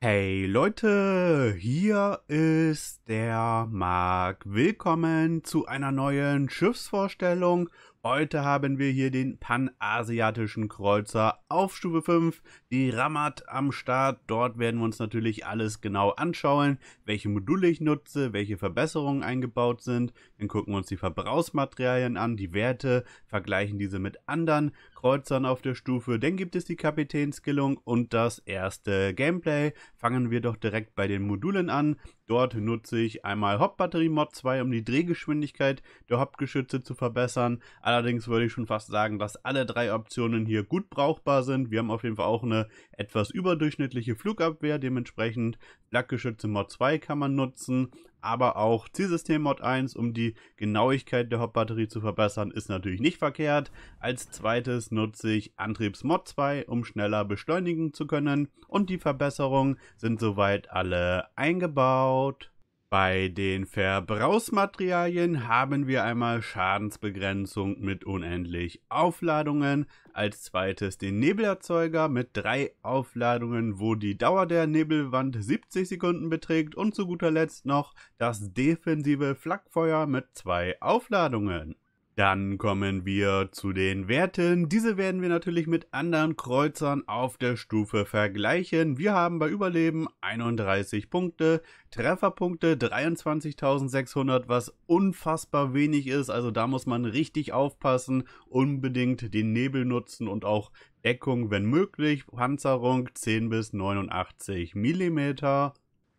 Hey Leute, hier ist der Marc. Willkommen zu einer neuen Schiffsvorstellung. Heute haben wir hier den panasiatischen Kreuzer auf Stufe 5, die Ramat am Start. Dort werden wir uns natürlich alles genau anschauen, welche Module ich nutze, welche Verbesserungen eingebaut sind. Dann gucken wir uns die Verbrauchsmaterialien an, die Werte, vergleichen diese mit anderen Kreuzern auf der Stufe. Dann gibt es die Kapitänskillung und das erste Gameplay. Fangen wir doch direkt bei den Modulen an. Dort nutze ich einmal Hauptbatterie Mod 2, um die Drehgeschwindigkeit der Hauptgeschütze zu verbessern. Allerdings würde ich schon fast sagen, dass alle drei Optionen hier gut brauchbar sind. Wir haben auf jeden Fall auch eine etwas überdurchschnittliche Flugabwehr, dementsprechend Flakgeschütze Mod 2 kann man nutzen aber auch Zielsystem Mod 1, um die Genauigkeit der Hauptbatterie zu verbessern, ist natürlich nicht verkehrt. Als zweites nutze ich Antriebs Mod 2, um schneller beschleunigen zu können und die Verbesserungen sind soweit alle eingebaut. Bei den Verbrauchsmaterialien haben wir einmal Schadensbegrenzung mit unendlich Aufladungen, als zweites den Nebelerzeuger mit drei Aufladungen, wo die Dauer der Nebelwand 70 Sekunden beträgt und zu guter Letzt noch das defensive Flakfeuer mit zwei Aufladungen. Dann kommen wir zu den Werten. Diese werden wir natürlich mit anderen Kreuzern auf der Stufe vergleichen. Wir haben bei Überleben 31 Punkte, Trefferpunkte 23.600, was unfassbar wenig ist. Also da muss man richtig aufpassen, unbedingt den Nebel nutzen und auch Deckung, wenn möglich. Panzerung 10 bis 89 Millimeter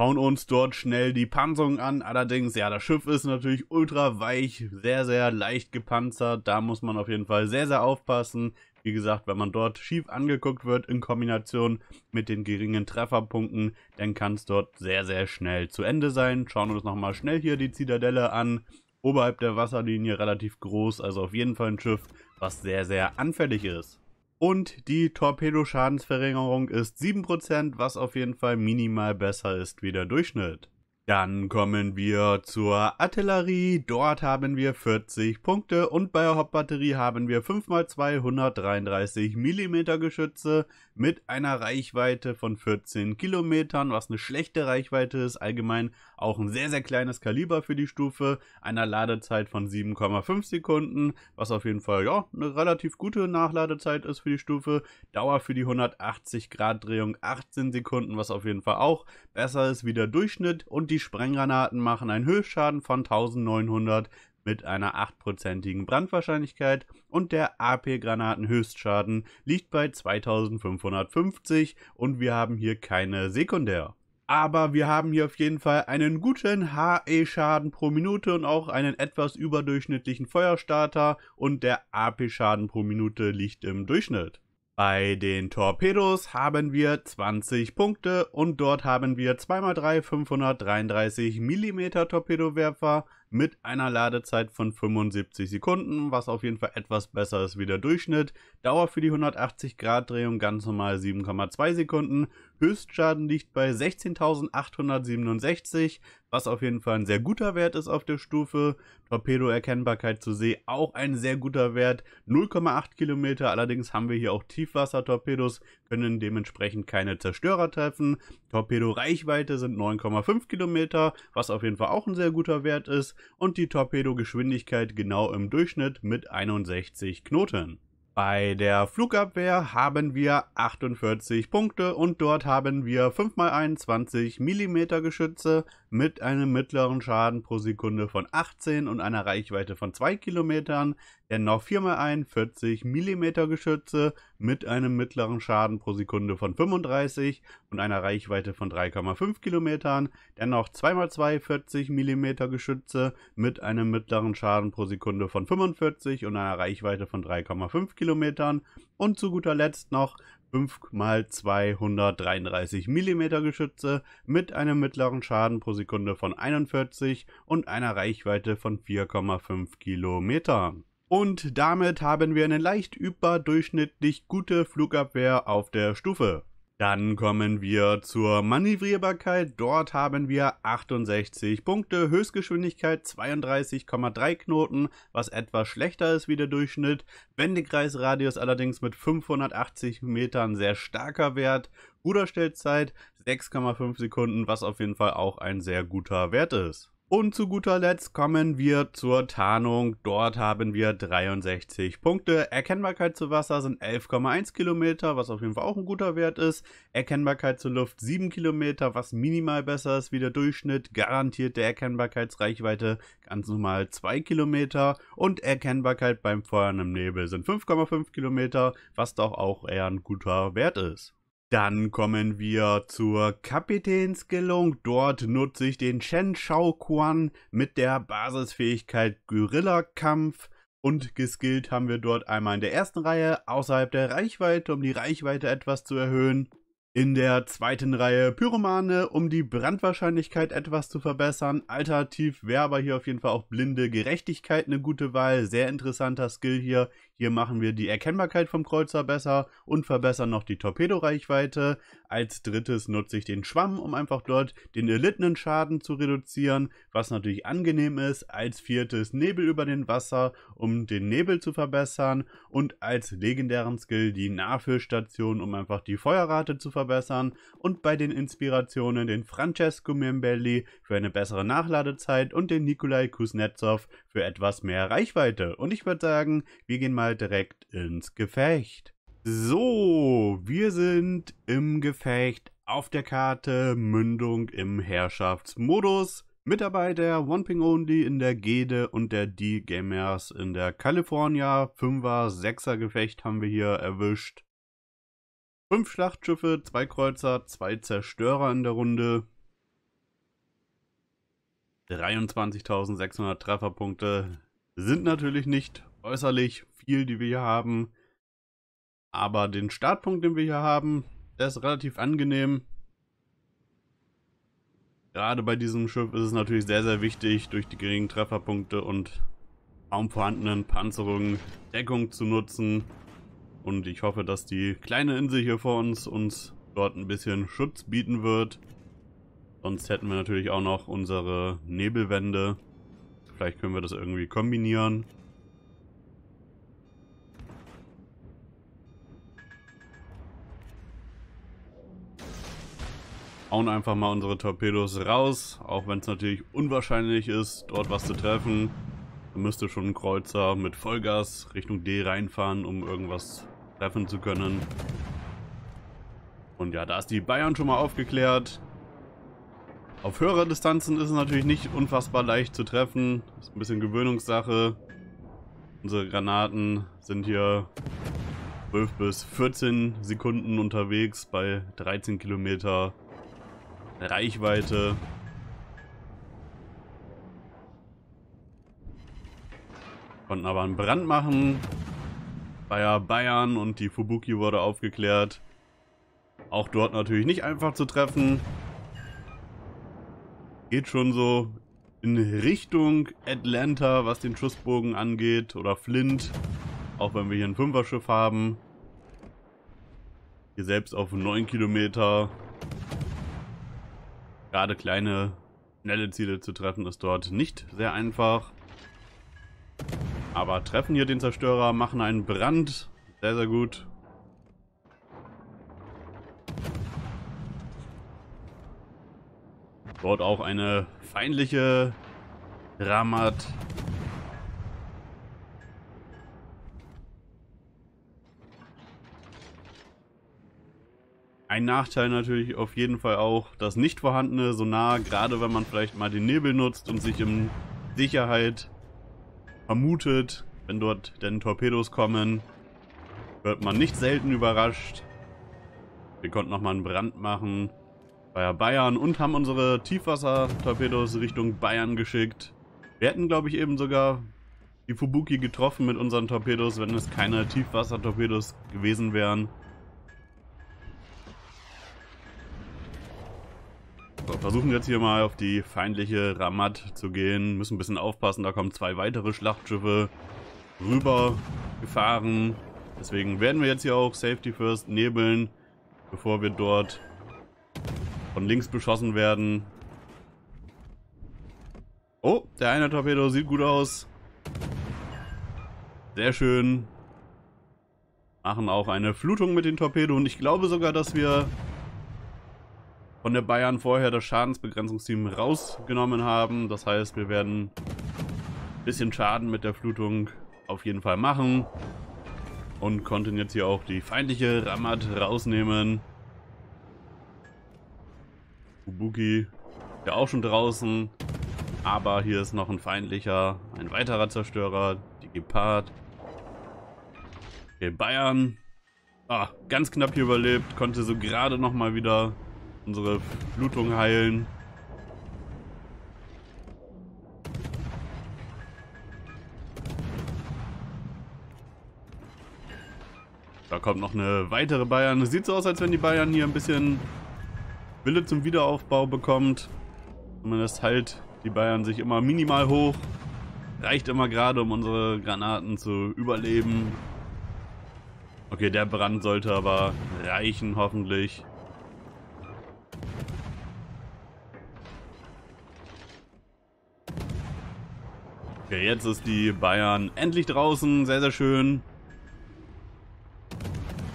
hauen uns dort schnell die Panzerung an. Allerdings, ja, das Schiff ist natürlich ultra weich, sehr, sehr leicht gepanzert. Da muss man auf jeden Fall sehr, sehr aufpassen. Wie gesagt, wenn man dort schief angeguckt wird in Kombination mit den geringen Trefferpunkten, dann kann es dort sehr, sehr schnell zu Ende sein. Schauen wir uns nochmal schnell hier die Zitadelle an. Oberhalb der Wasserlinie relativ groß, also auf jeden Fall ein Schiff, was sehr, sehr anfällig ist. Und die Torpedoschadensverringerung ist 7%, was auf jeden Fall minimal besser ist wie der Durchschnitt. Dann kommen wir zur Artillerie. Dort haben wir 40 Punkte und bei der Hauptbatterie haben wir 5x233 mm Geschütze mit einer Reichweite von 14 km, was eine schlechte Reichweite ist. Allgemein auch ein sehr, sehr kleines Kaliber für die Stufe, einer Ladezeit von 7,5 Sekunden, was auf jeden Fall ja, eine relativ gute Nachladezeit ist für die Stufe. Dauer für die 180 Grad Drehung 18 Sekunden, was auf jeden Fall auch besser ist wie der Durchschnitt und die Sprenggranaten machen einen Höchstschaden von 1900 mit einer 8%igen Brandwahrscheinlichkeit und der AP-Granaten-Höchstschaden liegt bei 2550 und wir haben hier keine Sekundär. Aber wir haben hier auf jeden Fall einen guten HE-Schaden pro Minute und auch einen etwas überdurchschnittlichen Feuerstarter und der AP-Schaden pro Minute liegt im Durchschnitt. Bei den Torpedos haben wir 20 Punkte und dort haben wir 2x3 533 mm Torpedowerfer mit einer Ladezeit von 75 Sekunden, was auf jeden Fall etwas besser ist wie der Durchschnitt. Dauer für die 180 Grad Drehung ganz normal 7,2 Sekunden Höchstschaden liegt bei 16.867, was auf jeden Fall ein sehr guter Wert ist auf der Stufe. Torpedo-Erkennbarkeit zu See auch ein sehr guter Wert, 0,8 Kilometer. Allerdings haben wir hier auch Tiefwassertorpedos, können dementsprechend keine Zerstörer treffen. Torpedo-Reichweite sind 9,5 Kilometer, was auf jeden Fall auch ein sehr guter Wert ist. Und die Torpedogeschwindigkeit genau im Durchschnitt mit 61 Knoten. Bei der Flugabwehr haben wir 48 Punkte und dort haben wir 5x21 mm Geschütze mit einem mittleren Schaden pro Sekunde von 18 und einer Reichweite von 2 km. dennoch 4x41 mm Geschütze mit einem mittleren Schaden pro Sekunde von 35 und einer Reichweite von 3,5 km. dennoch 2x2 40 mm Geschütze mit einem mittleren Schaden pro Sekunde von 45 und einer Reichweite von 3,5 km. Kilometern und zu guter Letzt noch 5x233 mm Geschütze mit einem mittleren Schaden pro Sekunde von 41 und einer Reichweite von 4,5 Kilometer. Und damit haben wir eine leicht überdurchschnittlich gute Flugabwehr auf der Stufe. Dann kommen wir zur Manövrierbarkeit. Dort haben wir 68 Punkte, Höchstgeschwindigkeit 32,3 Knoten, was etwas schlechter ist wie der Durchschnitt. Wendekreisradius allerdings mit 580 Metern sehr starker Wert. Ruderstellzeit 6,5 Sekunden, was auf jeden Fall auch ein sehr guter Wert ist. Und zu guter Letzt kommen wir zur Tarnung. Dort haben wir 63 Punkte. Erkennbarkeit zu Wasser sind 11,1 Kilometer, was auf jeden Fall auch ein guter Wert ist. Erkennbarkeit zur Luft 7 Kilometer, was minimal besser ist wie der Durchschnitt. Garantierte Erkennbarkeitsreichweite ganz normal 2 Kilometer. Und Erkennbarkeit beim Feuern im Nebel sind 5,5 Kilometer, was doch auch eher ein guter Wert ist. Dann kommen wir zur Kapitänskillung. Dort nutze ich den Shen Shao Quan mit der Basisfähigkeit Guerilla-Kampf. Und geskillt haben wir dort einmal in der ersten Reihe außerhalb der Reichweite, um die Reichweite etwas zu erhöhen. In der zweiten Reihe Pyromane, um die Brandwahrscheinlichkeit etwas zu verbessern. Alternativ wäre aber hier auf jeden Fall auch blinde Gerechtigkeit eine gute Wahl. Sehr interessanter Skill hier. Hier machen wir die Erkennbarkeit vom Kreuzer besser und verbessern noch die Torpedoreichweite. Als drittes nutze ich den Schwamm, um einfach dort den erlittenen Schaden zu reduzieren, was natürlich angenehm ist. Als viertes Nebel über den Wasser, um den Nebel zu verbessern. Und als legendären Skill die Nahfüllstation, um einfach die Feuerrate zu verbessern. Und bei den Inspirationen den Francesco Membelli für eine bessere Nachladezeit und den Nikolai Kuznetsov für etwas mehr Reichweite. Und ich würde sagen, wir gehen mal direkt ins Gefecht. So, wir sind im Gefecht auf der Karte Mündung im Herrschaftsmodus. Mit dabei der One Ping Only in der Gede und der D-Gamers in der California. 5er, 6er Gefecht haben wir hier erwischt. Fünf Schlachtschiffe, zwei Kreuzer, zwei Zerstörer in der Runde. 23.600 Trefferpunkte sind natürlich nicht äußerlich viel, die wir hier haben. Aber den Startpunkt, den wir hier haben, der ist relativ angenehm. Gerade bei diesem Schiff ist es natürlich sehr, sehr wichtig, durch die geringen Trefferpunkte und kaum vorhandenen Panzerungen Deckung zu nutzen. Und ich hoffe, dass die kleine Insel hier vor uns uns dort ein bisschen Schutz bieten wird. Sonst hätten wir natürlich auch noch unsere Nebelwände. Vielleicht können wir das irgendwie kombinieren. hauen einfach mal unsere Torpedos raus, auch wenn es natürlich unwahrscheinlich ist, dort was zu treffen. Da müsste schon ein Kreuzer mit Vollgas Richtung D reinfahren, um irgendwas treffen zu können. Und ja, da ist die Bayern schon mal aufgeklärt. Auf höherer Distanzen ist es natürlich nicht unfassbar leicht zu treffen. Ist ein bisschen Gewöhnungssache. Unsere Granaten sind hier 12 bis 14 Sekunden unterwegs bei 13 Kilometer Reichweite. Konnten aber einen Brand machen. Bayer Bayern und die Fubuki wurde aufgeklärt. Auch dort natürlich nicht einfach zu treffen geht schon so in Richtung Atlanta, was den Schussbogen angeht, oder Flint, auch wenn wir hier ein Fünferschiff haben. Hier selbst auf 9 Kilometer. Gerade kleine, schnelle Ziele zu treffen ist dort nicht sehr einfach. Aber treffen hier den Zerstörer, machen einen Brand, sehr, sehr gut. Dort auch eine feindliche Ramat. Ein Nachteil natürlich auf jeden Fall auch das nicht vorhandene Sonar, gerade wenn man vielleicht mal den Nebel nutzt und sich in Sicherheit vermutet, wenn dort denn Torpedos kommen, wird man nicht selten überrascht. Wir konnten nochmal einen Brand machen. Bayer Bayern und haben unsere Tiefwasser-Torpedos Richtung Bayern geschickt. Wir hätten, glaube ich, eben sogar die Fubuki getroffen mit unseren Torpedos, wenn es keine Tiefwasser-Torpedos gewesen wären. So, versuchen jetzt hier mal auf die feindliche Ramat zu gehen. Müssen ein bisschen aufpassen, da kommen zwei weitere Schlachtschiffe rüber gefahren. Deswegen werden wir jetzt hier auch Safety First nebeln, bevor wir dort von links beschossen werden. Oh, der eine Torpedo sieht gut aus. Sehr schön. Machen auch eine Flutung mit den Torpedo. Und ich glaube sogar, dass wir von der Bayern vorher das Schadensbegrenzungsteam rausgenommen haben. Das heißt, wir werden ein bisschen Schaden mit der Flutung auf jeden Fall machen. Und konnten jetzt hier auch die feindliche Ramat rausnehmen. Kabuki, ja auch schon draußen. Aber hier ist noch ein feindlicher, ein weiterer Zerstörer, die Gepard. Okay, Bayern. Ah, ganz knapp hier überlebt, konnte so gerade nochmal wieder unsere Blutung heilen. Da kommt noch eine weitere Bayern. Es Sieht so aus, als wenn die Bayern hier ein bisschen Wille zum Wiederaufbau bekommt. Zumindest halt die Bayern sich immer minimal hoch. Reicht immer gerade, um unsere Granaten zu überleben. Okay, der Brand sollte aber reichen, hoffentlich. Okay, jetzt ist die Bayern endlich draußen. Sehr, sehr schön.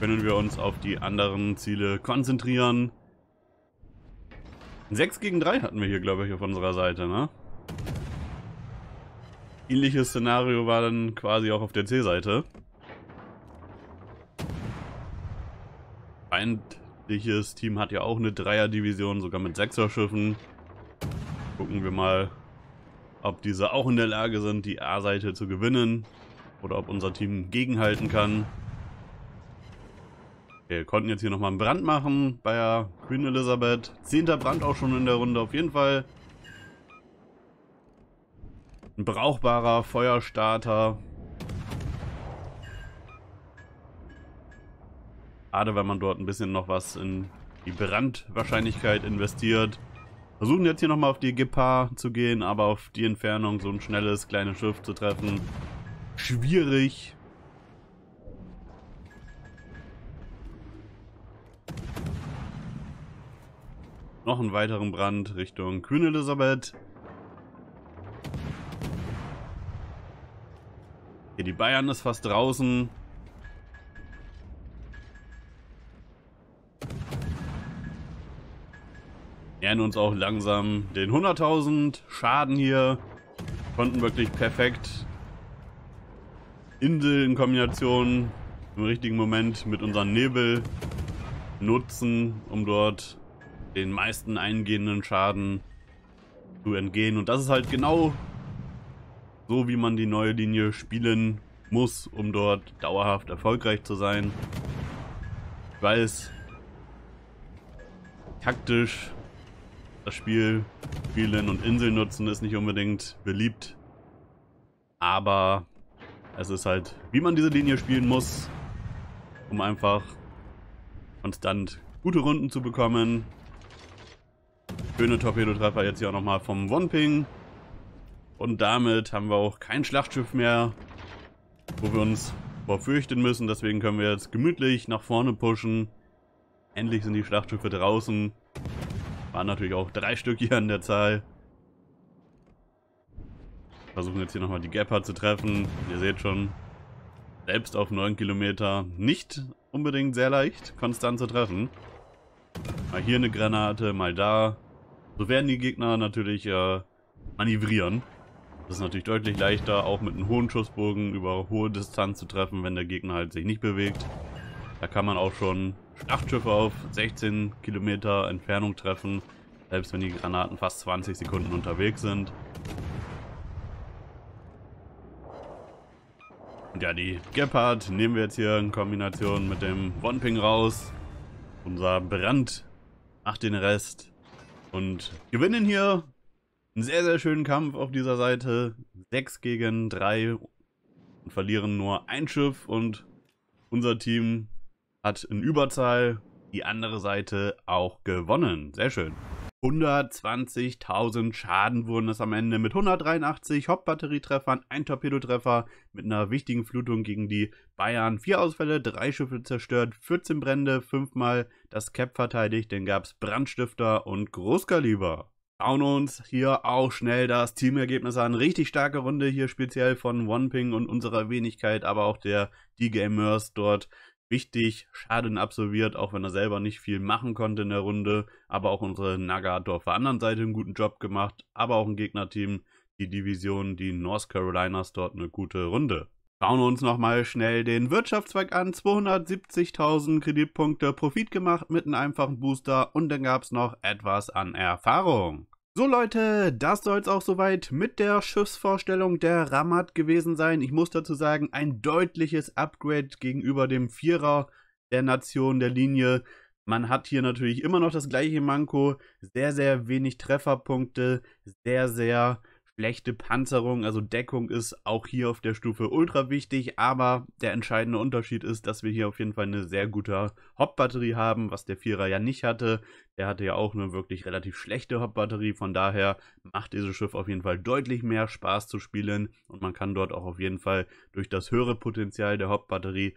Können wir uns auf die anderen Ziele konzentrieren. 6 gegen 3 hatten wir hier, glaube ich, auf unserer Seite, ne? Ähnliches Szenario war dann quasi auch auf der C-Seite. Feindliches Team hat ja auch eine Dreier-Division, sogar mit 6 er schiffen Gucken wir mal, ob diese auch in der Lage sind, die A-Seite zu gewinnen. Oder ob unser Team gegenhalten kann. Wir konnten jetzt hier nochmal einen Brand machen bei der Queen Elizabeth. Zehnter Brand auch schon in der Runde, auf jeden Fall. Ein brauchbarer Feuerstarter. Gerade wenn man dort ein bisschen noch was in die Brandwahrscheinlichkeit investiert. Versuchen jetzt hier nochmal auf die Gepard zu gehen, aber auf die Entfernung so ein schnelles, kleines Schiff zu treffen. Schwierig. noch einen weiteren Brand Richtung Queen Elizabeth. Hier die Bayern ist fast draußen. Nähern uns auch langsam den 100.000 Schaden hier. Konnten wirklich perfekt Insel in Kombination im richtigen Moment mit unserem Nebel nutzen, um dort den meisten eingehenden Schaden zu entgehen. Und das ist halt genau so, wie man die neue Linie spielen muss, um dort dauerhaft erfolgreich zu sein. Ich weiß, taktisch das Spiel spielen und Inseln nutzen ist nicht unbedingt beliebt. Aber es ist halt, wie man diese Linie spielen muss, um einfach konstant gute Runden zu bekommen, Schöne Torpedotreffer jetzt hier auch nochmal vom Wonping. Und damit haben wir auch kein Schlachtschiff mehr, wo wir uns vorfürchten müssen. Deswegen können wir jetzt gemütlich nach vorne pushen. Endlich sind die Schlachtschiffe draußen. Waren natürlich auch drei Stück hier an der Zahl. Versuchen jetzt hier nochmal die Gapper zu treffen. Ihr seht schon, selbst auf 9 Kilometer nicht unbedingt sehr leicht, konstant zu treffen. Mal hier eine Granate, mal da. So werden die Gegner natürlich äh, manövrieren. Das ist natürlich deutlich leichter, auch mit einem hohen Schussbogen über hohe Distanz zu treffen, wenn der Gegner halt sich nicht bewegt. Da kann man auch schon Schlachtschiffe auf 16 Kilometer Entfernung treffen, selbst wenn die Granaten fast 20 Sekunden unterwegs sind. Und ja, die Gepard nehmen wir jetzt hier in Kombination mit dem Wonping raus. Unser Brand macht den Rest. Und gewinnen hier einen sehr, sehr schönen Kampf auf dieser Seite. 6 gegen 3 und verlieren nur ein Schiff und unser Team hat in Überzahl die andere Seite auch gewonnen. Sehr schön. 120.000 Schaden wurden es am Ende mit 183 Hauptbatterietreffern, ein Torpedotreffer mit einer wichtigen Flutung gegen die Bayern, vier Ausfälle, drei Schiffe zerstört, 14 Brände, fünfmal das Cap verteidigt, dann gab es Brandstifter und Großkaliber. Schauen uns hier auch schnell das Teamergebnis an. Richtig starke Runde hier speziell von OnePing und unserer Wenigkeit, aber auch der D-Gamers dort wichtig Schaden absolviert, auch wenn er selber nicht viel machen konnte in der Runde. Aber auch unsere Naga hat auf der anderen Seite einen guten Job gemacht, aber auch ein Gegnerteam, die Division, die North Carolinas dort eine gute Runde. Schauen wir uns nochmal schnell den Wirtschaftszweig an. 270.000 Kreditpunkte Profit gemacht mit einem einfachen Booster und dann gab es noch etwas an Erfahrung. So Leute, das soll es auch soweit mit der Schiffsvorstellung der Ramat gewesen sein. Ich muss dazu sagen, ein deutliches Upgrade gegenüber dem Vierer der Nation der Linie. Man hat hier natürlich immer noch das gleiche Manko, sehr, sehr wenig Trefferpunkte, sehr, sehr schlechte Panzerung, also Deckung ist auch hier auf der Stufe ultra wichtig, aber der entscheidende Unterschied ist, dass wir hier auf jeden Fall eine sehr gute Hauptbatterie haben, was der Vierer ja nicht hatte. Der hatte ja auch eine wirklich relativ schlechte Hauptbatterie, von daher macht dieses Schiff auf jeden Fall deutlich mehr Spaß zu spielen und man kann dort auch auf jeden Fall durch das höhere Potenzial der Hauptbatterie